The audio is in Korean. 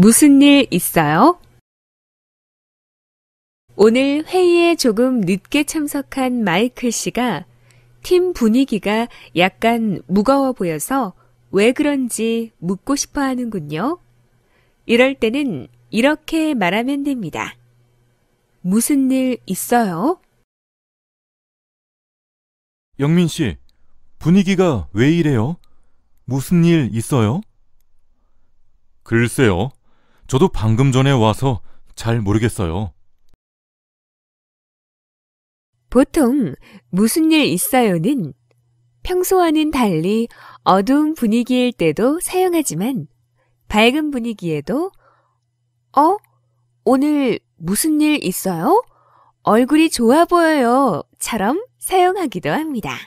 무슨 일 있어요? 오늘 회의에 조금 늦게 참석한 마이클 씨가 팀 분위기가 약간 무거워 보여서 왜 그런지 묻고 싶어 하는군요. 이럴 때는 이렇게 말하면 됩니다. 무슨 일 있어요? 영민 씨, 분위기가 왜 이래요? 무슨 일 있어요? 글쎄요. 저도 방금 전에 와서 잘 모르겠어요. 보통 무슨 일 있어요는 평소와는 달리 어두운 분위기일 때도 사용하지만 밝은 분위기에도 어? 오늘 무슨 일 있어요? 얼굴이 좋아 보여요. 처럼 사용하기도 합니다.